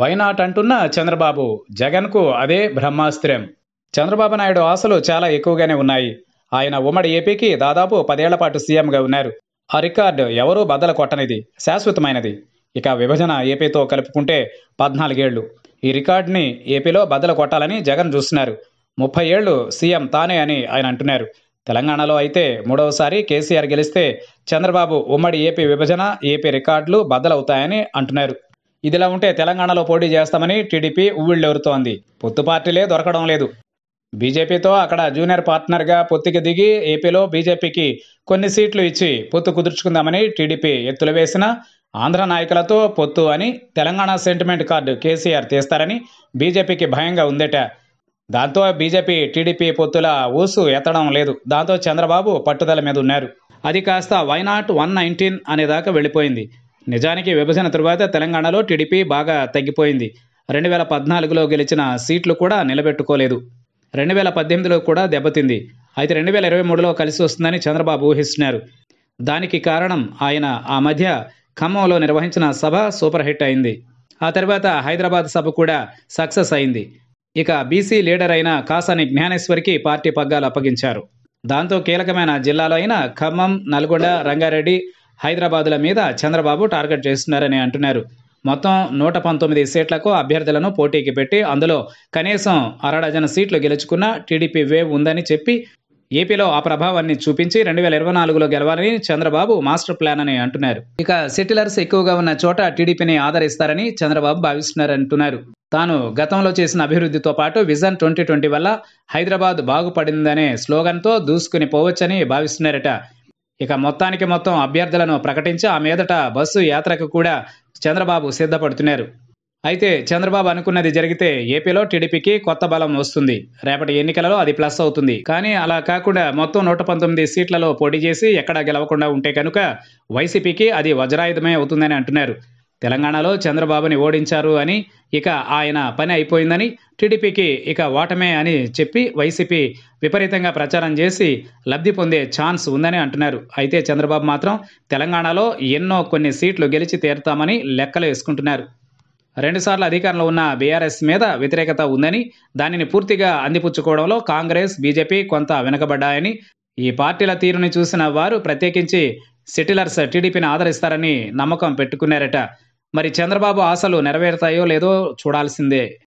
why not అంటున్న చంద్రబాబు జగన్కు అదే బ్రహ్మాస్త్రం చంద్రబాబు నాయుడు ఆశలు చాలా ఎక్కువగానే ఉన్నాయి ఆయన ఉమ్మడి ఏపీకి దాదాపు పదేళ్ల పాటు సీఎంగా ఉన్నారు ఆ రికార్డు ఎవరూ బద్దల కొట్టనిది శాశ్వతమైనది ఇక విభజన ఏపీతో కలుపుకుంటే పద్నాలుగేళ్లు ఈ రికార్డుని ఏపీలో బద్దలు కొట్టాలని జగన్ చూస్తున్నారు ముప్పై ఏళ్లు సీఎం తానే అని ఆయన అంటున్నారు తెలంగాణలో అయితే మూడవసారి కేసీఆర్ గెలిస్తే చంద్రబాబు ఉమ్మడి ఏపీ విభజన ఏపీ రికార్డులు బద్దలవుతాయని అంటున్నారు ఇదిలా ఉంటే తెలంగాణలో పోటీ చేస్తామని టీడీపీ ఉవ్విళ్ళెవరుతోంది పొత్తు పార్టీలే దొరకడం లేదు బీజేపీతో అక్కడ జూనియర్ పార్ట్నర్గా పొత్తుకి దిగి ఏపీలో బీజేపీకి కొన్ని సీట్లు ఇచ్చి పొత్తు కుదుర్చుకుందామని టీడీపీ ఎత్తులు వేసిన ఆంధ్ర నాయకులతో పొత్తు అని తెలంగాణ సెంటిమెంట్ కార్డు కేసీఆర్ తీస్తారని బీజేపీకి భయంగా ఉందట దాంతో బీజేపీ టీడీపీ పొత్తుల ఊసు ఎత్తడం లేదు దాంతో చంద్రబాబు పట్టుదల మీద ఉన్నారు అది కాస్త వైనాట్ వన్ నైన్టీన్ అనేదాకా వెళ్ళిపోయింది నిజానికి విభజన తరువాత తెలంగాణలో టీడీపీ బాగా తగ్గిపోయింది రెండు వేల పద్నాలుగులో గెలిచిన సీట్లు కూడా నిలబెట్టుకోలేదు రెండు వేల పద్దెనిమిదిలో కూడా దెబ్బతింది అయితే రెండు వేల ఇరవై మూడులో కలిసి వస్తుందని చంద్రబాబు ఊహిస్తున్నారు దానికి కారణం ఆయన ఆ మధ్య ఖమ్మంలో నిర్వహించిన సభ సూపర్ హిట్ అయింది ఆ తర్వాత హైదరాబాద్ సభ కూడా సక్సెస్ అయింది ఇక బీసీ లీడర్ అయిన కాసాని జ్ఞానేశ్వరికి పార్టీ పగ్గాలు అప్పగించారు దాంతో కీలకమైన జిల్లాలో అయిన ఖమ్మం నల్గొండ రంగారెడ్డి హైదరాబాదుల మీద చంద్రబాబు టార్గెట్ చేస్తున్నారని అంటున్నారు మొత్తం నూట పంతొమ్మిది సీట్లకు అభ్యర్థులను పోటీకి పెట్టి అందులో కనీసం అరడజన సీట్లు గెలుచుకున్న టీడీపీ వేవ్ ఉందని చెప్పి ఏపీలో ఆ ప్రభావాన్ని చూపించి రెండు వేల ఇరవై నాలుగులో గెలవాలని చంద్రబాబు మాస్టర్ ప్లాన్ అని అంటున్నారు ఇక సెటిలర్స్ ఎక్కువగా ఉన్న చోట టీడీపీని ఆదరిస్తారని చంద్రబాబు భావిస్తున్నారంటున్నారు తాను గతంలో చేసిన అభివృద్ధితో పాటు విజన్ ట్వంటీ ట్వంటీ వల్ల హైదరాబాద్ బాగుపడిందనే స్లోగన్తో దూసుకుని పోవచ్చని భావిస్తున్నారట ఇక మొత్తానికి మొత్తం అభ్యర్థులను ప్రకటించి ఆ మీదట బస్సు యాత్రకు కూడా చంద్రబాబు సిద్ధపడుతున్నారు అయితే చంద్రబాబు అనుకున్నది జరిగితే ఏపీలో టీడీపీకి కొత్త బలం వస్తుంది రేపటి ఎన్నికలలో అది ప్లస్ అవుతుంది కానీ అలా కాకుండా మొత్తం నూట పంతొమ్మిది సీట్లలో పోటీ చేసి ఎక్కడా గెలవకుండా ఉంటే కనుక వైసీపీకి అది వజ్రాయుధమే అవుతుందని అంటున్నారు తెలంగాణలో చంద్రబాబుని ఓడించారు అని ఇక ఆయన పని అయిపోయిందని టీడీపీకి ఇక ఓటమే అని చెప్పి వైసీపీ విపరీతంగా ప్రచారం చేసి లబ్ధి పొందే ఛాన్స్ ఉందని అంటున్నారు అయితే చంద్రబాబు మాత్రం తెలంగాణలో ఎన్నో కొన్ని సీట్లు గెలిచి తీరుతామని లెక్కలు వేసుకుంటున్నారు రెండుసార్లు అధికారంలో ఉన్న బీఆర్ఎస్ మీద వ్యతిరేకత ఉందని దానిని పూర్తిగా అందిపుచ్చుకోవడంలో కాంగ్రెస్ బీజేపీ కొంత వెనుకబడ్డాయని ఈ పార్టీల తీరుని చూసిన వారు ప్రత్యేకించి సెటిలర్స్ టీడీపీని ఆదరిస్తారని నమ్మకం పెట్టుకున్నారట మరి చంద్రబాబు ఆశలు నెరవేరుతాయో లేదో చూడాల్సిందే